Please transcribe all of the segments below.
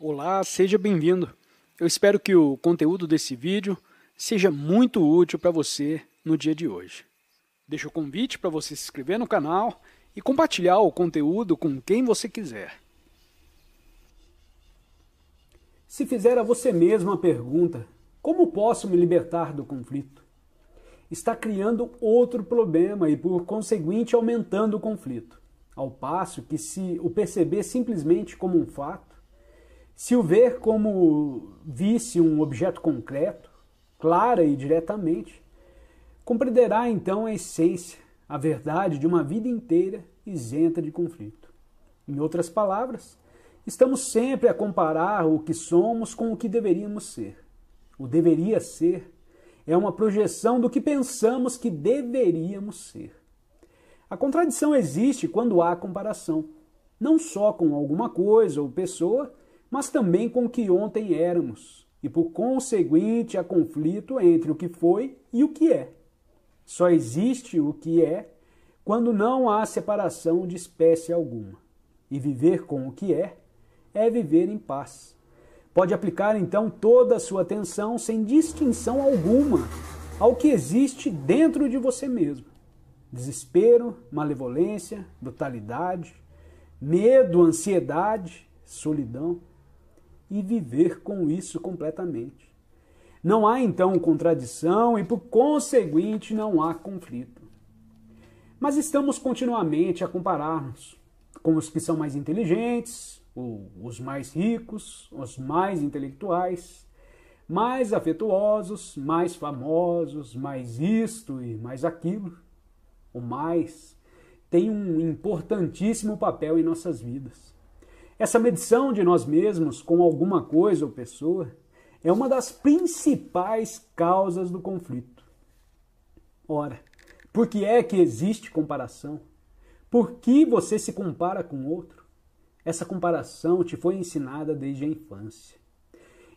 Olá, seja bem-vindo. Eu espero que o conteúdo desse vídeo seja muito útil para você no dia de hoje. Deixo o convite para você se inscrever no canal e compartilhar o conteúdo com quem você quiser. Se fizer a você mesmo a pergunta: como posso me libertar do conflito? Está criando outro problema e, por conseguinte, aumentando o conflito. Ao passo que, se o perceber simplesmente como um fato, se o ver como visse um objeto concreto, clara e diretamente, compreenderá então a essência, a verdade de uma vida inteira isenta de conflito. Em outras palavras, estamos sempre a comparar o que somos com o que deveríamos ser. O deveria ser é uma projeção do que pensamos que deveríamos ser. A contradição existe quando há comparação, não só com alguma coisa ou pessoa, mas também com o que ontem éramos, e por conseguinte há conflito entre o que foi e o que é. Só existe o que é quando não há separação de espécie alguma. E viver com o que é é viver em paz. Pode aplicar então toda a sua atenção sem distinção alguma ao que existe dentro de você mesmo. Desespero, malevolência, brutalidade, medo, ansiedade, solidão e viver com isso completamente. Não há então contradição e, por conseguinte, não há conflito. Mas estamos continuamente a compararmos com os que são mais inteligentes, os mais ricos, os mais intelectuais, mais afetuosos, mais famosos, mais isto e mais aquilo. O mais tem um importantíssimo papel em nossas vidas. Essa medição de nós mesmos com alguma coisa ou pessoa é uma das principais causas do conflito. Ora, por que é que existe comparação? Por que você se compara com outro? Essa comparação te foi ensinada desde a infância.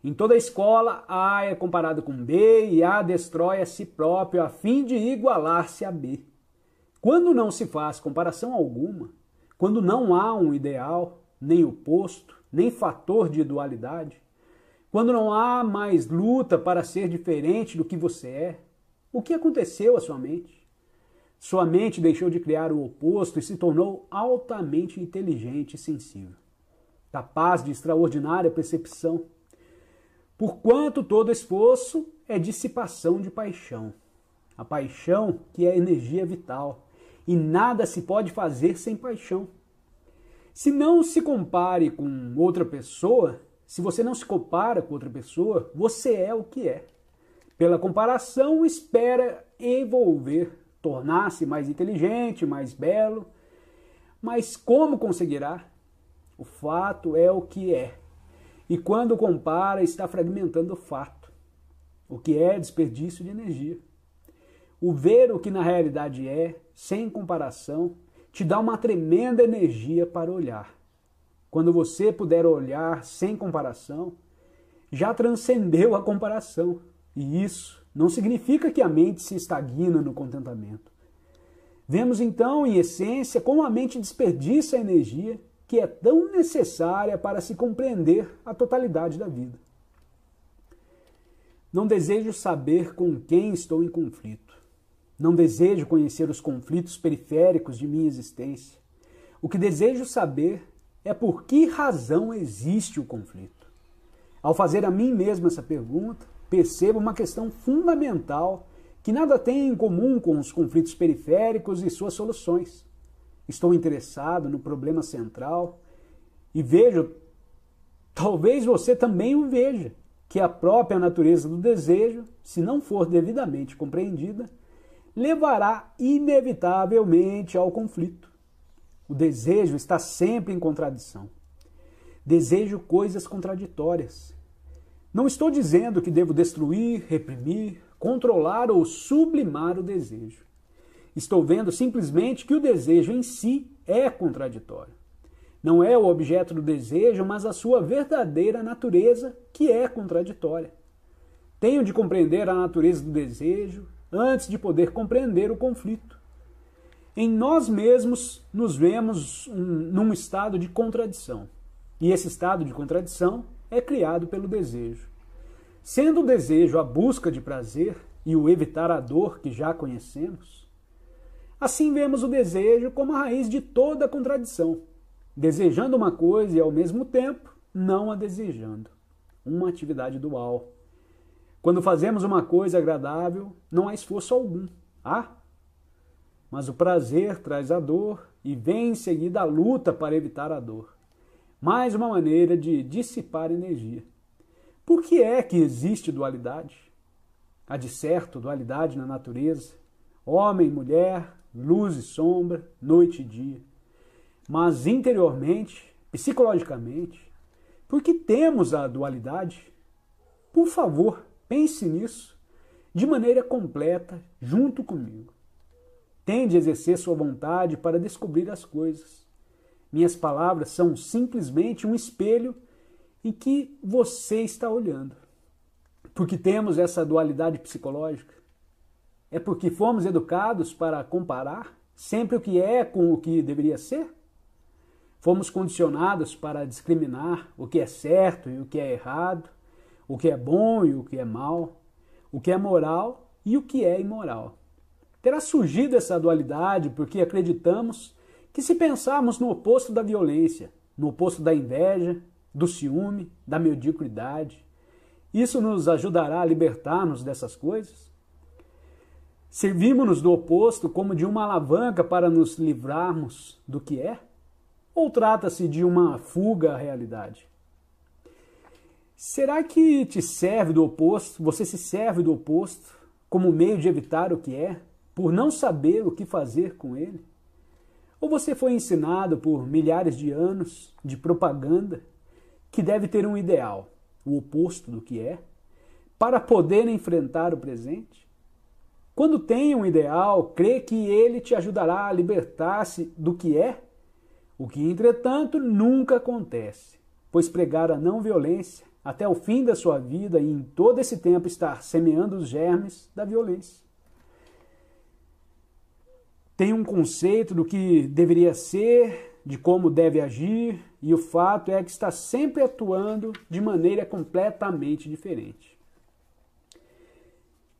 Em toda a escola, A é comparado com B e A destrói a si próprio a fim de igualar-se a B. Quando não se faz comparação alguma, quando não há um ideal, nem oposto, nem fator de dualidade, quando não há mais luta para ser diferente do que você é, o que aconteceu à sua mente? Sua mente deixou de criar o oposto e se tornou altamente inteligente e sensível, capaz de extraordinária percepção. por quanto todo esforço é dissipação de paixão, a paixão que é energia vital, e nada se pode fazer sem paixão. Se não se compare com outra pessoa, se você não se compara com outra pessoa, você é o que é. Pela comparação, espera evolver, tornar-se mais inteligente, mais belo. Mas como conseguirá? O fato é o que é. E quando compara, está fragmentando o fato, o que é desperdício de energia. O ver o que na realidade é, sem comparação, te dá uma tremenda energia para olhar. Quando você puder olhar sem comparação, já transcendeu a comparação. E isso não significa que a mente se estagna no contentamento. Vemos então, em essência, como a mente desperdiça a energia que é tão necessária para se compreender a totalidade da vida. Não desejo saber com quem estou em conflito. Não desejo conhecer os conflitos periféricos de minha existência. O que desejo saber é por que razão existe o conflito. Ao fazer a mim mesmo essa pergunta, percebo uma questão fundamental que nada tem em comum com os conflitos periféricos e suas soluções. Estou interessado no problema central e vejo, talvez você também o veja, que a própria natureza do desejo, se não for devidamente compreendida, levará inevitavelmente ao conflito. O desejo está sempre em contradição. Desejo coisas contraditórias. Não estou dizendo que devo destruir, reprimir, controlar ou sublimar o desejo. Estou vendo simplesmente que o desejo em si é contraditório. Não é o objeto do desejo, mas a sua verdadeira natureza que é contraditória. Tenho de compreender a natureza do desejo antes de poder compreender o conflito. Em nós mesmos nos vemos um, num estado de contradição. E esse estado de contradição é criado pelo desejo. Sendo o desejo a busca de prazer e o evitar a dor que já conhecemos, assim vemos o desejo como a raiz de toda contradição, desejando uma coisa e ao mesmo tempo não a desejando. Uma atividade dual. Quando fazemos uma coisa agradável, não há esforço algum. Há? Mas o prazer traz a dor e vem em seguida a luta para evitar a dor. Mais uma maneira de dissipar energia. Por que é que existe dualidade? Há de certo dualidade na natureza: homem e mulher, luz e sombra, noite e dia. Mas interiormente, psicologicamente, por que temos a dualidade? Por favor, Pense nisso de maneira completa, junto comigo. Tende a exercer sua vontade para descobrir as coisas. Minhas palavras são simplesmente um espelho em que você está olhando. Porque temos essa dualidade psicológica? É porque fomos educados para comparar sempre o que é com o que deveria ser? Fomos condicionados para discriminar o que é certo e o que é errado? o que é bom e o que é mal, o que é moral e o que é imoral. Terá surgido essa dualidade porque acreditamos que, se pensarmos no oposto da violência, no oposto da inveja, do ciúme, da mediocridade, isso nos ajudará a libertar-nos dessas coisas? Servimos-nos do oposto como de uma alavanca para nos livrarmos do que é? Ou trata-se de uma fuga à realidade? Será que te serve do oposto? Você se serve do oposto como meio de evitar o que é, por não saber o que fazer com ele? Ou você foi ensinado por milhares de anos de propaganda que deve ter um ideal, o oposto do que é, para poder enfrentar o presente? Quando tem um ideal, crê que ele te ajudará a libertar-se do que é, o que entretanto nunca acontece, pois pregar a não violência até o fim da sua vida e em todo esse tempo estar semeando os germes da violência. Tem um conceito do que deveria ser, de como deve agir, e o fato é que está sempre atuando de maneira completamente diferente.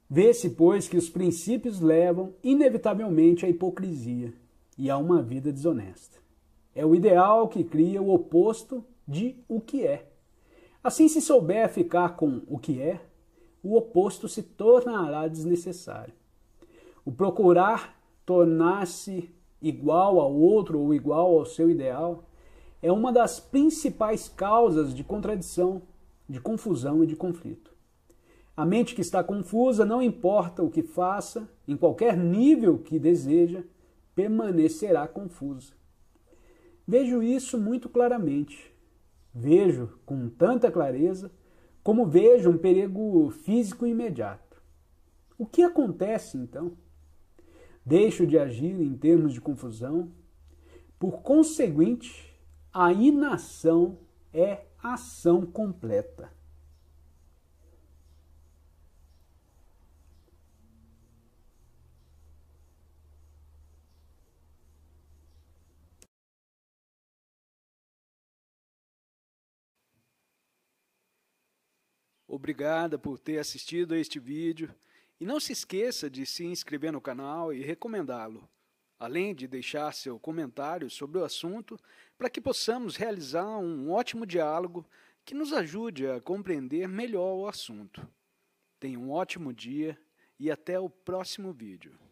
Vê-se, pois, que os princípios levam, inevitavelmente, à hipocrisia e a uma vida desonesta. É o ideal que cria o oposto de o que é. Assim, se souber ficar com o que é, o oposto se tornará desnecessário. O procurar tornar-se igual ao outro ou igual ao seu ideal é uma das principais causas de contradição, de confusão e de conflito. A mente que está confusa, não importa o que faça, em qualquer nível que deseja, permanecerá confusa. Vejo isso muito claramente vejo com tanta clareza, como vejo um perigo físico imediato. O que acontece então? Deixo de agir em termos de confusão, por conseguinte, a inação é ação completa. Obrigada por ter assistido a este vídeo e não se esqueça de se inscrever no canal e recomendá-lo, além de deixar seu comentário sobre o assunto para que possamos realizar um ótimo diálogo que nos ajude a compreender melhor o assunto. Tenha um ótimo dia e até o próximo vídeo.